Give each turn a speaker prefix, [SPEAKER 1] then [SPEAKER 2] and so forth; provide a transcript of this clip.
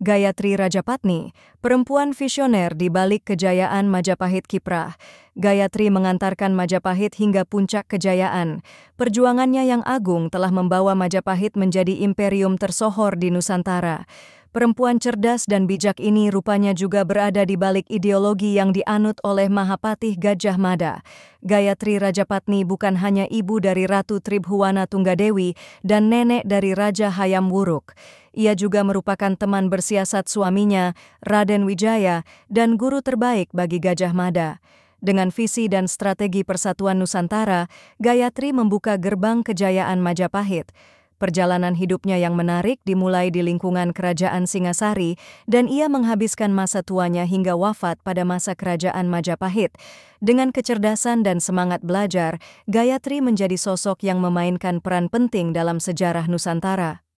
[SPEAKER 1] Gayatri Rajapatni, perempuan visioner di balik kejayaan Majapahit Kiprah. Gayatri mengantarkan Majapahit hingga puncak kejayaan. Perjuangannya yang agung telah membawa Majapahit menjadi imperium tersohor di Nusantara. Perempuan cerdas dan bijak ini rupanya juga berada di balik ideologi yang dianut oleh Mahapatih Gajah Mada. Gayatri Rajapatni bukan hanya ibu dari Ratu Tribhuwana Tunggadewi dan nenek dari Raja Hayam Wuruk. Ia juga merupakan teman bersiasat suaminya, Raden Wijaya, dan guru terbaik bagi Gajah Mada. Dengan visi dan strategi persatuan Nusantara, Gayatri membuka gerbang kejayaan Majapahit. Perjalanan hidupnya yang menarik dimulai di lingkungan Kerajaan Singasari dan ia menghabiskan masa tuanya hingga wafat pada masa Kerajaan Majapahit. Dengan kecerdasan dan semangat belajar, Gayatri menjadi sosok yang memainkan peran penting dalam sejarah Nusantara.